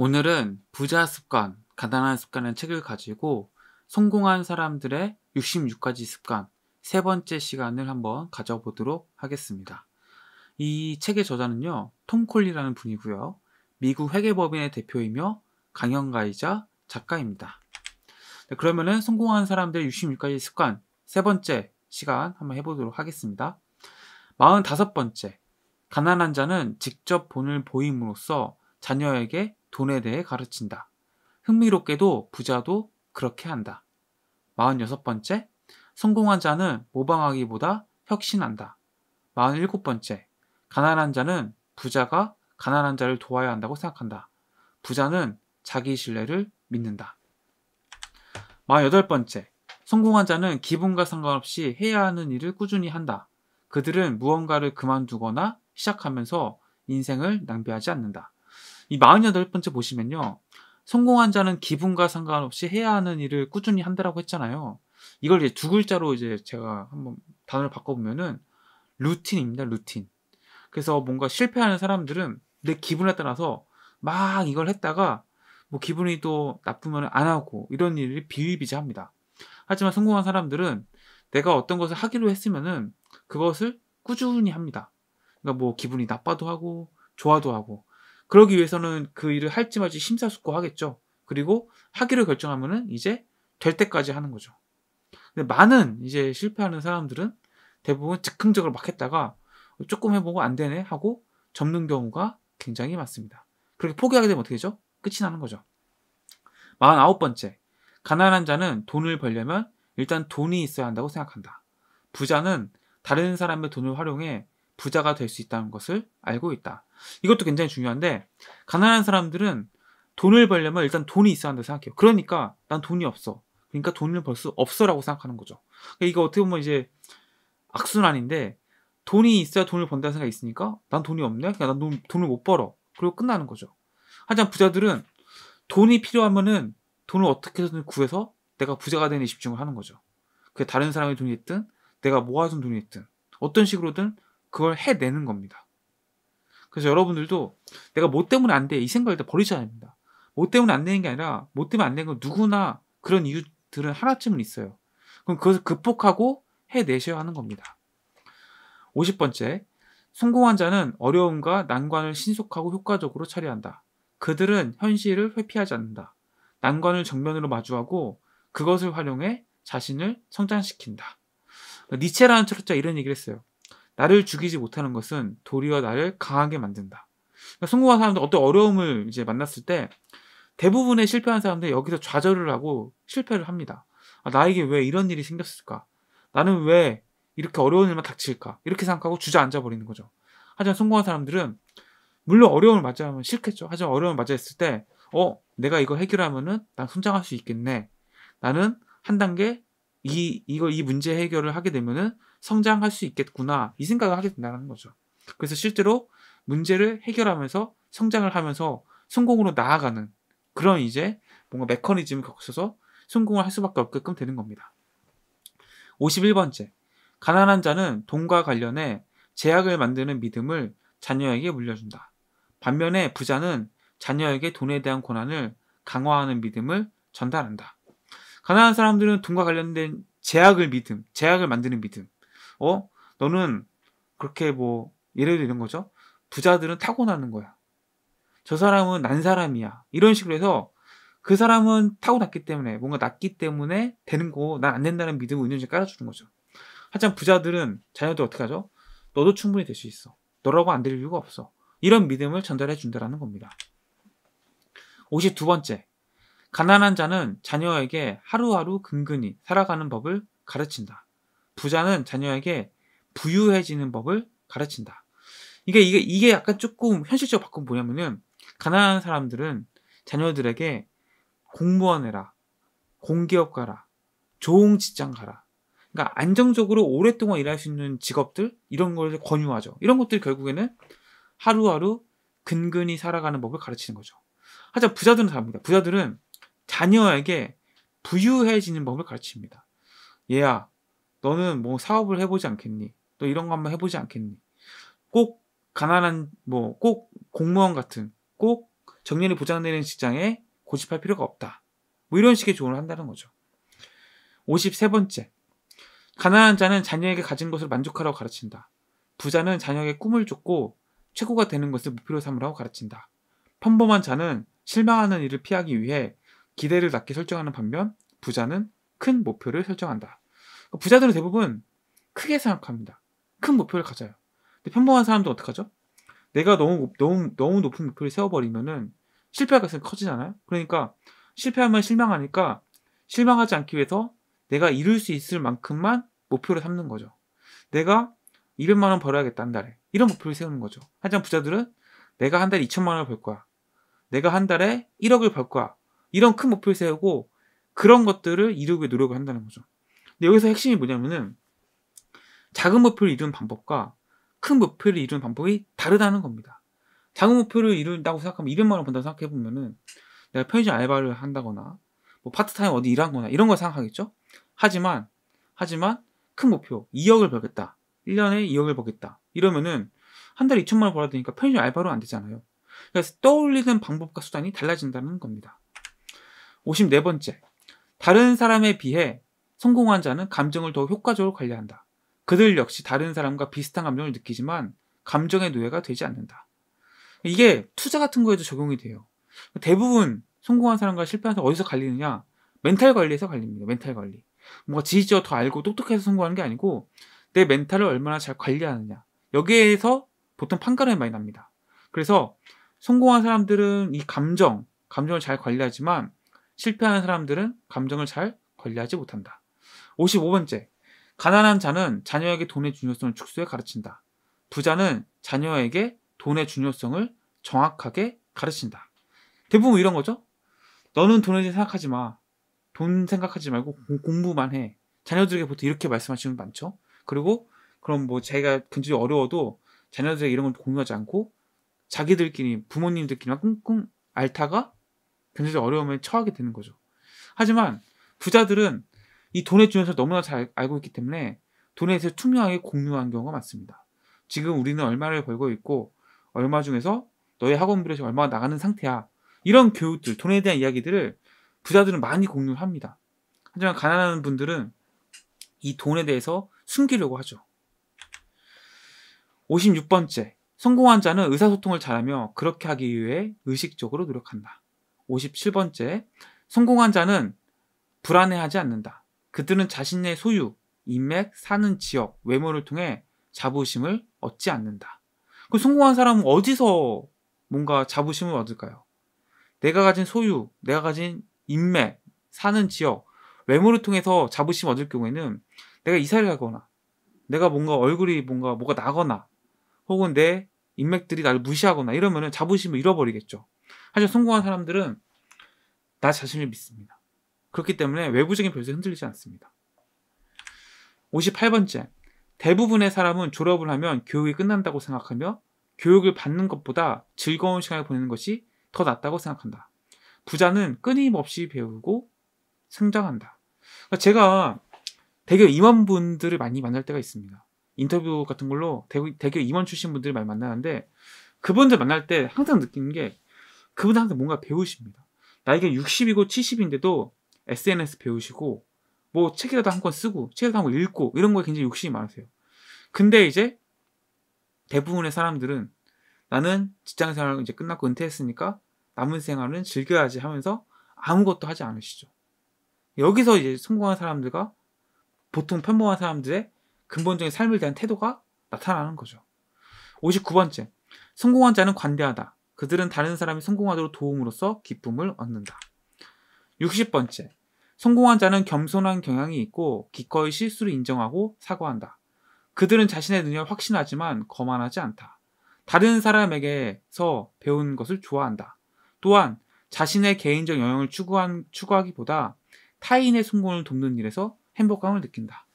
오늘은 부자 습관, 가난한 습관의 책을 가지고 성공한 사람들의 66가지 습관 세 번째 시간을 한번 가져보도록 하겠습니다. 이 책의 저자는요, 톰 콜리라는 분이고요. 미국 회계법인의 대표이며 강연가이자 작가입니다. 네, 그러면은 성공한 사람들의 66가지 습관 세 번째 시간 한번 해보도록 하겠습니다. 45번째, 가난한 자는 직접 본을 보임으로써 자녀에게 돈에 대해 가르친다. 흥미롭게도 부자도 그렇게 한다. 46번째, 성공한 자는 모방하기보다 혁신한다. 47번째, 가난한 자는 부자가 가난한 자를 도와야 한다고 생각한다. 부자는 자기 신뢰를 믿는다. 48번째, 성공한 자는 기분과 상관없이 해야 하는 일을 꾸준히 한다. 그들은 무언가를 그만두거나 시작하면서 인생을 낭비하지 않는다. 이 48번째 보시면요. 성공한 자는 기분과 상관없이 해야 하는 일을 꾸준히 한다라고 했잖아요. 이걸 이제 두 글자로 이제 제가 한번 단어를 바꿔보면은 루틴입니다. 루틴. 그래서 뭔가 실패하는 사람들은 내 기분에 따라서 막 이걸 했다가 뭐 기분이 또 나쁘면 안 하고 이런 일이 비위비재합니다 하지만 성공한 사람들은 내가 어떤 것을 하기로 했으면은 그것을 꾸준히 합니다. 그러니까 뭐 기분이 나빠도 하고 좋아도 하고 그러기 위해서는 그 일을 할지 말지 심사숙고하겠죠. 그리고 하기로 결정하면은 이제 될 때까지 하는 거죠. 근데 많은 이제 실패하는 사람들은 대부분 즉흥적으로 막 했다가 조금 해보고 안 되네 하고 접는 경우가 굉장히 많습니다. 그렇게 포기하게 되면 어떻게 되죠? 끝이 나는 거죠. 49번째. 가난한 자는 돈을 벌려면 일단 돈이 있어야 한다고 생각한다. 부자는 다른 사람의 돈을 활용해 부자가 될 수 있다는 것을 알고 있다. 이것도 굉장히 중요한데 가난한 사람들은 돈을 벌려면 일단 돈이 있어야 한다고 생각해요. 그러니까 난 돈이 없어. 그러니까 돈을 벌 수 없어라고 생각하는 거죠. 그러니까 이거 어떻게 보면 이제 악순환인데 돈이 있어야 돈을 번다는 생각이 있으니까 난 돈이 없네. 그냥 그러니까 난 돈, 돈을 못 벌어. 그리고 끝나는 거죠. 하지만 부자들은 돈이 필요하면은 돈을 어떻게 든 구해서 내가 부자가 되는 집중을 하는 거죠. 그게 다른 사람의 돈이 있든 내가 모아둔 돈이 있든 어떤 식으로든 그걸 해내는 겁니다. 그래서 여러분들도 내가 뭐 때문에 안 돼 이 생각을 다버리지않 됩니다. 뭐 때문에 안 되는 게 아니라 뭐 때문에 안 되는 건 누구나 그런 이유들은 하나쯤은 있어요. 그럼 그것을 극복하고 해내셔야 하는 겁니다. 50번째, 성공한 자는 어려움과 난관을 신속하고 효과적으로 처리한다. 그들은 현실을 회피하지 않는다. 난관을 정면으로 마주하고 그것을 활용해 자신을 성장시킨다. 그러니까 니체라는 철학자 이런 얘기를 했어요. 나를 죽이지 못하는 것은 도리어 나를 강하게 만든다. 그러니까 성공한 사람들 어떤 어려움을 이제 만났을 때 대부분의 실패한 사람들이 여기서 좌절을 하고 실패를 합니다. 아, 나에게 왜 이런 일이 생겼을까? 나는 왜 이렇게 어려운 일만 닥칠까? 이렇게 생각하고 주저앉아 버리는 거죠. 하지만 성공한 사람들은 물론 어려움을 맞이하면 싫겠죠. 하지만 어려움을 맞이했을 때, 어, 내가 이거 해결하면은 난 성장할 수 있겠네. 나는 한 단계 이 이걸 이 문제 해결을 하게 되면은 성장할 수 있겠구나 이 생각을 하게 된다는 거죠. 그래서 실제로 문제를 해결하면서 성장을 하면서 성공으로 나아가는 그런 이제 뭔가 메커니즘을 거쳐서 성공을 할 수밖에 없게끔 되는 겁니다. 51번째. 가난한 자는 돈과 관련해 제약을 만드는 믿음을 자녀에게 물려준다. 반면에 부자는 자녀에게 돈에 대한 권한을 강화하는 믿음을 전달한다. 가난한 사람들은 돈과 관련된 제약을 믿음, 제약을 만드는 믿음. 어? 너는 그렇게 뭐 예를 들어 이런 거죠. 부자들은 타고나는 거야. 저 사람은 난 사람이야. 이런 식으로 해서 그 사람은 타고났기 때문에 뭔가 났기 때문에 되는 거난안 된다는 믿음을 은연히 깔아주는 거죠. 하지만 부자들은 자녀들 어떻게 하죠? 너도 충분히 될 수 있어. 너라고 안 될 이유가 없어. 이런 믿음을 전달해 준다라는 겁니다. 52번째. 가난한 자는 자녀에게 하루하루 근근히 살아가는 법을 가르친다. 부자는 자녀에게 부유해지는 법을 가르친다. 이게 이게 이게 약간 조금 현실적 바꾼 뭐냐면은 가난한 사람들은 자녀들에게 공무원 해라, 공기업 가라, 좋은 직장 가라. 그러니까 안정적으로 오랫동안 일할 수 있는 직업들 이런 걸 권유하죠. 이런 것들 결국에는 하루하루 근근히 살아가는 법을 가르치는 거죠. 하지만 부자들은 다릅니다. 부자들은 자녀에게 부유해지는 법을 가르칩니다. 얘야, 너는 뭐 사업을 해보지 않겠니? 너 이런 거 한번 해보지 않겠니? 꼭 가난한, 뭐, 꼭 공무원 같은, 꼭 정년이 보장되는 직장에 고집할 필요가 없다. 뭐 이런 식의 조언을 한다는 거죠. 53번째. 가난한 자는 자녀에게 가진 것을 만족하라고 가르친다. 부자는 자녀에게 꿈을 쫓고 최고가 되는 것을 목표로 삼으라고 가르친다. 평범한 자는 실망하는 일을 피하기 위해 기대를 낮게 설정하는 반면 부자는 큰 목표를 설정한다. 그러니까 부자들은 대부분 크게 생각합니다. 큰 목표를 가져요. 근데 평범한 사람들은 어떡하죠? 내가 너무 너무 너무 높은 목표를 세워버리면은 실패할 가능성이 커지잖아요. 그러니까 실패하면 실망하니까 실망하지 않기 위해서 내가 이룰 수 있을 만큼만 목표를 삼는 거죠. 내가 200만 원 벌어야겠다 한 달에 이런 목표를 세우는 거죠. 하지만 부자들은 내가 한 달에 2천만 원을 벌 거야. 내가 한 달에 1억을 벌 거야. 이런 큰 목표를 세우고 그런 것들을 이루기 위해 노력을 한다는 거죠. 근데 여기서 핵심이 뭐냐면은 작은 목표를 이루는 방법과 큰 목표를 이루는 방법이 다르다는 겁니다. 작은 목표를 이룬다고 생각하면 200만 원 번다고 생각해 보면은 내가 편의점 알바를 한다거나 뭐 파트타임 어디 일한거나 이런 걸 생각하겠죠. 하지만 하지만 큰 목표 2억을 벌겠다. 1년에 2억을 벌겠다. 이러면은 한 달에 2천만 원 벌어야 되니까 편의점 알바로 안 되잖아요. 그래서 떠올리는 방법과 수단이 달라진다는 겁니다. 5 4 번째 다른 사람에 비해 성공한 자는 감정을 더 효과적으로 관리한다. 그들 역시 다른 사람과 비슷한 감정을 느끼지만 감정의 노예가 되지 않는다. 이게 투자 같은 거에도 적용이 돼요. 대부분 성공한 사람과 실패한 사람 어디서 관리느냐 멘탈 관리에서 관리입니다 멘탈 관리. 뭔가 지지어 더 알고 똑똑해서 성공하는 게 아니고 내 멘탈을 얼마나 잘 관리하느냐. 여기에서 보통 판가름이 많이 납니다. 그래서 성공한 사람들은 이 감정, 감정을 잘 관리하지만 실패하는 사람들은 감정을 잘 관리하지 못한다. 55번째. 가난한 자는 자녀에게 돈의 중요성을 축소해 가르친다. 부자는 자녀에게 돈의 중요성을 정확하게 가르친다. 대부분 이런 거죠? 너는 돈에 대해 생각하지 마. 돈 생각하지 말고 공부만 해. 자녀들에게 보통 이렇게 말씀하시는 분 많죠? 그리고 그럼 뭐 자기가 굉장히 어려워도 자녀들에게 이런 걸 공유하지 않고 자기들끼리 부모님들끼리만 꿍꿍 알타가 굉장히 어려움에 처하게 되는 거죠. 하지만 부자들은 이 돈의 중요성을 너무나 잘 알고 있기 때문에 돈에 대해서 투명하게 공유한 경우가 많습니다. 지금 우리는 얼마를 벌고 있고 얼마 중에서 너의 학원비로 해서 얼마가 나가는 상태야. 이런 교육들, 돈에 대한 이야기들을 부자들은 많이 공유합니다. 하지만 가난한 분들은 이 돈에 대해서 숨기려고 하죠. 56번째, 성공한 자는 의사소통을 잘하며 그렇게 하기 위해 의식적으로 노력한다. 57번째, 성공한 자는 불안해하지 않는다. 그들은 자신의 소유, 인맥, 사는 지역, 외모를 통해 자부심을 얻지 않는다. 그 성공한 사람은 어디서 뭔가 자부심을 얻을까요? 내가 가진 소유, 내가 가진 인맥, 사는 지역, 외모를 통해서 자부심 을 얻을 경우에는 내가 이사를 가거나 내가 뭔가 얼굴이 뭔가 뭐가 나거나 혹은 내 인맥들이 나를 무시하거나 이러면은 자부심을 잃어버리겠죠. 사실 성공한 사람들은 나 자신을 믿습니다. 그렇기 때문에 외부적인 변수에 흔들리지 않습니다. 58번째. 대부분의 사람은 졸업을 하면 교육이 끝난다고 생각하며 교육을 받는 것보다 즐거운 시간을 보내는 것이 더 낫다고 생각한다. 부자는 끊임없이 배우고 성장한다. 그러니까 제가 대개 임원분들을 많이 만날 때가 있습니다. 인터뷰 같은 걸로 대개 임원 출신 분들을 많이 만나는데 그분들 만날 때 항상 느끼는 게 그분한테 뭔가 배우십니다. 나이가 60이고 70인데도 SNS 배우시고 뭐 책이라도 한 권 쓰고 책이라도 한 권 읽고 이런 거에 굉장히 욕심이 많으세요. 근데 이제 대부분의 사람들은 나는 직장 생활 이제 끝났고 은퇴했으니까 남은 생활은 즐겨야지 하면서 아무것도 하지 않으시죠. 여기서 이제 성공한 사람들과 보통 평범한 사람들의 근본적인 삶을 대한 태도가 나타나는 거죠. 59번째. 성공한 자는 관대하다. 그들은 다른 사람이 성공하도록 도움으로써 기쁨을 얻는다. 60번째. 성공한 자는 겸손한 경향이 있고 기꺼이 실수를 인정하고 사과한다. 그들은 자신의 능력을 확신하지만 거만하지 않다. 다른 사람에게서 배운 것을 좋아한다. 또한 자신의 개인적 영향을 추구한, 추구하기보다 타인의 성공을 돕는 일에서 행복감을 느낀다.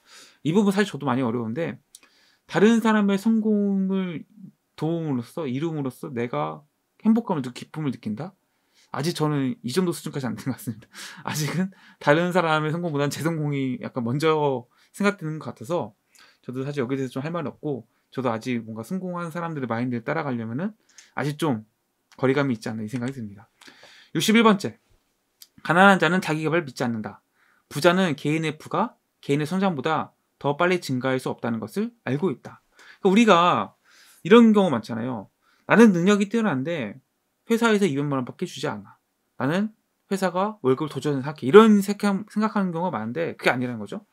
이 부분 사실 저도 많이 어려운데 다른 사람의 성공을 도움으로써 이름으로써 내가 행복감을 느끼 기쁨을 느낀다? 아직 저는 이 정도 수준까지 안 된 것 같습니다. 아직은 다른 사람의 성공보다는 제 성공이 약간 먼저 생각되는 것 같아서 저도 사실 여기에 대해서 좀 할 말이 없고 저도 아직 뭔가 성공한 사람들의 마인드를 따라가려면은 아직 좀 거리감이 있지 않나 이 생각이 듭니다. 61번째. 가난한 자는 자기 개발 믿지 않는다. 부자는 개인의 부가 개인의 성장보다 더 빨리 증가할 수 없다는 것을 알고 있다. 그러니까 우리가 이런 경우 많잖아요. 나는 능력이 뛰어난데 회사에서 200만 원밖에 주지 않아. 나는 회사가 월급을 도전해 할게. 이런 생각하는 경우가 많은데 그게 아니라는 거죠.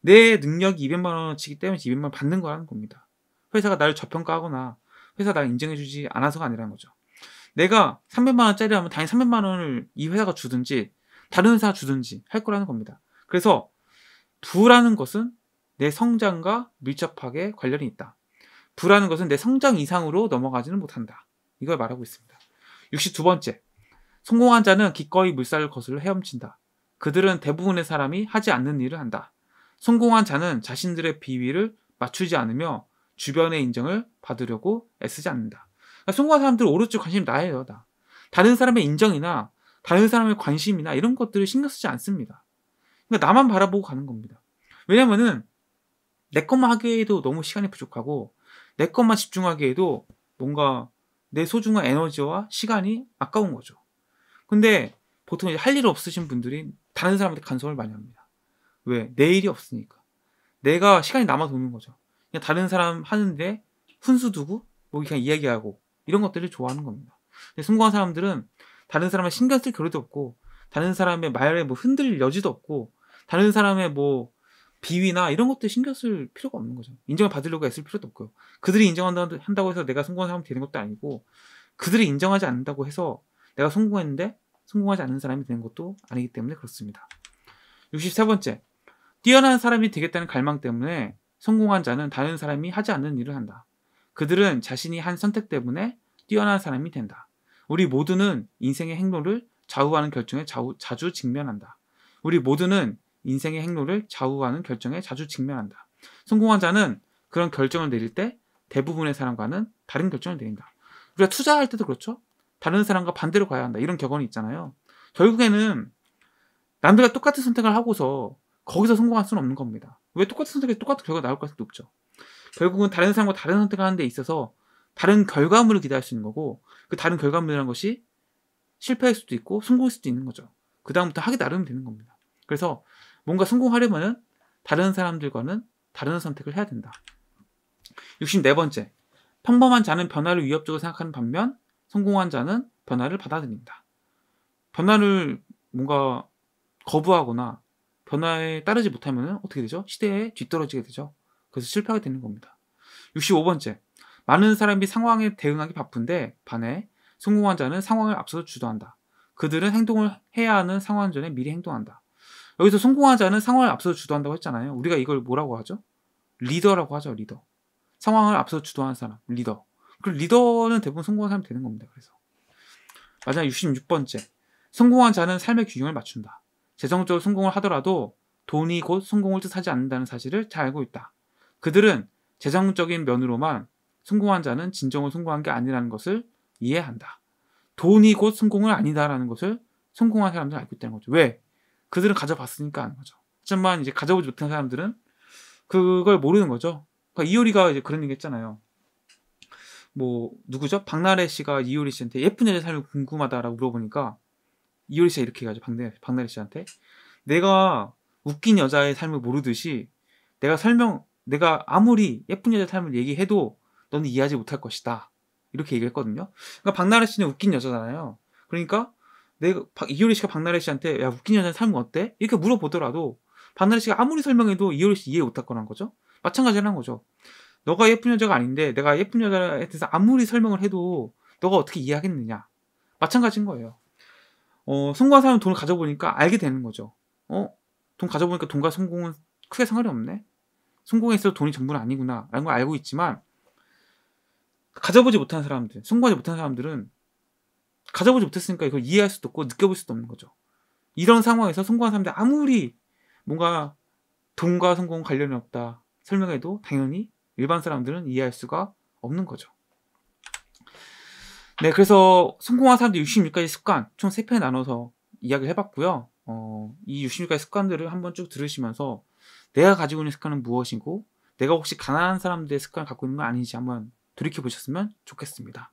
내 능력이 200만 원치기 어 때문에 200만 원 받는 거라는 겁니다. 회사가 나를 저평가하거나 회사 나를 인정해주지 않아서가 아니라는 거죠. 내가 300만 원짜리 하면 당연히 300만 원을 이 회사가 주든지 다른 회사가 주든지 할 거라는 겁니다. 그래서 부라는 것은 내 성장과 밀접하게 관련이 있다. 불라는 것은 내 성장 이상으로 넘어가지는 못한다. 이걸 말하고 있습니다. 62번째. 성공한 자는 기꺼이 물살을 거슬러 헤엄친다. 그들은 대부분의 사람이 하지 않는 일을 한다. 성공한 자는 자신들의 비위를 맞추지 않으며 주변의 인정을 받으려고 애쓰지 않는다. 그러니까 성공한 사람들은 오로지 관심이 나예요, 나. 다른 사람의 인정이나 다른 사람의 관심이나 이런 것들을 신경 쓰지 않습니다. 그러니까 나만 바라보고 가는 겁니다. 왜냐면은 내 것만 하기에도 너무 시간이 부족하고 내 것만 집중하기에도 뭔가 내 소중한 에너지와 시간이 아까운 거죠. 근데 보통 할 일 없으신 분들이 다른 사람한테 간섭을 많이 합니다. 왜? 내 일이 없으니까. 내가 시간이 남아 도는 거죠. 그냥 다른 사람 하는데 훈수 두고 뭐 그냥 이야기하고 이런 것들을 좋아하는 겁니다. 근데 성공한 사람들은 다른 사람의 신경 쓸 겨를도 없고 다른 사람의 말에 뭐 흔들릴 여지도 없고 다른 사람의 뭐 비위나 이런 것들 신경 쓸 필요가 없는 거죠. 인정을 받으려고 애쓸 필요도 없고요. 그들이 인정한다고 해서 내가 성공한 사람이 되는 것도 아니고 그들이 인정하지 않는다고 해서 내가 성공했는데 성공하지 않는 사람이 되는 것도 아니기 때문에 그렇습니다. 63번째. 뛰어난 사람이 되겠다는 갈망 때문에 성공한 자는 다른 사람이 하지 않는 일을 한다. 그들은 자신이 한 선택 때문에 뛰어난 사람이 된다. 우리 모두는 인생의 행로를 좌우하는 결정에 좌우, 자주 직면한다. 우리 모두는 인생의 행로를 좌우하는 결정에 자주 직면한다. 성공한 자는 그런 결정을 내릴 때 대부분의 사람과는 다른 결정을 내린다. 우리가 투자할 때도 그렇죠. 다른 사람과 반대로 가야 한다. 이런 격언이 있잖아요. 결국에는 남들과 똑같은 선택을 하고서 거기서 성공할 수는 없는 겁니다. 왜 똑같은 선택에 똑같은 결과가 나올 가능성이 높죠. 결국은 다른 사람과 다른 선택을 하는 데 있어서 다른 결과물을 기대할 수 있는 거고 그 다른 결과물이라는 것이 실패할 수도 있고 성공할 수도 있는 거죠. 그 다음부터 하게 나름 되는 겁니다. 그래서 뭔가 성공하려면 다른 사람들과는 다른 선택을 해야 된다. 64번째. 평범한 자는 변화를 위협적으로 생각하는 반면 성공한 자는 변화를 받아들인다. 변화를 뭔가 거부하거나 변화에 따르지 못하면 어떻게 되죠? 시대에 뒤떨어지게 되죠. 그래서 실패하게 되는 겁니다. 65번째. 많은 사람이 상황에 대응하기 바쁜데 반해 성공한 자는 상황을 앞서서 주도한다. 그들은 행동을 해야 하는 상황 전에 미리 행동한다. 여기서 성공한 자는 상황을 앞서 주도한다고 했잖아요. 우리가 이걸 뭐라고 하죠? 리더라고 하죠, 리더. 상황을 앞서 주도하는 사람, 리더. 그 리더는 대부분 성공한 사람이 되는 겁니다. 그래서. 마지막 66번째. 성공한 자는 삶의 균형을 맞춘다. 재정적으로 성공을 하더라도 돈이 곧 성공을 뜻하지 않는다는 사실을 잘 알고 있다. 그들은 재정적인 면으로만 성공한 자는 진정으로 성공한 게 아니라는 것을 이해한다. 돈이 곧성공을 아니다라는 것을 성공한 사람들은 알고 있다는 거죠. 왜? 그들은 가져봤으니까 아는 거죠. 하지만 이제 가져보지 못한 사람들은 그걸 모르는 거죠. 그러니까 이효리가 이제 그런 얘기 했잖아요. 뭐 누구죠? 박나래 씨가 이효리 씨한테 예쁜 여자 삶이 궁금하다라고 물어보니까 이효리 씨가 이렇게 해가지고 박나래, 박나래 씨한테 내가 웃긴 여자의 삶을 모르듯이 내가 설명 내가 아무리 예쁜 여자 삶을 얘기해도 너는 이해하지 못할 것이다 이렇게 얘기했거든요. 그러니까 박나래 씨는 웃긴 여자잖아요. 그러니까 내가 이효리 씨가 박나래 씨한테 야 웃긴 여자는 삶은 어때? 이렇게 물어보더라도 박나래 씨가 아무리 설명해도 이효리 씨 이해 못할 거란 거죠. 마찬가지란 거죠. 너가 예쁜 여자가 아닌데 내가 예쁜 여자에 대해서 아무리 설명을 해도 너가 어떻게 이해하겠느냐. 마찬가지인 거예요. 어, 성공한 사람은 돈을 가져보니까 알게 되는 거죠. 어, 돈 가져보니까 돈과 성공은 크게 상관이 없네. 성공했어도 돈이 전부는 아니구나. 라는 걸 알고 있지만, 가져보지 못한 사람들, 성공하지 못한 사람들은 가져보지 못했으니까 이걸 이해할 수도 없고 느껴볼 수도 없는 거죠. 이런 상황에서 성공한 사람들 아무리 뭔가 돈과 성공 관련이 없다 설명해도 당연히 일반 사람들은 이해할 수가 없는 거죠. 네, 그래서 성공한 사람들 66가지 습관 총 3편에 나눠서 이야기를 해봤고요. 어, 이 66가지 습관들을 한번 쭉 들으시면서 내가 가지고 있는 습관은 무엇이고 내가 혹시 가난한 사람들의 습관을 갖고 있는 건 아닌지 한번 돌이켜 보셨으면 좋겠습니다.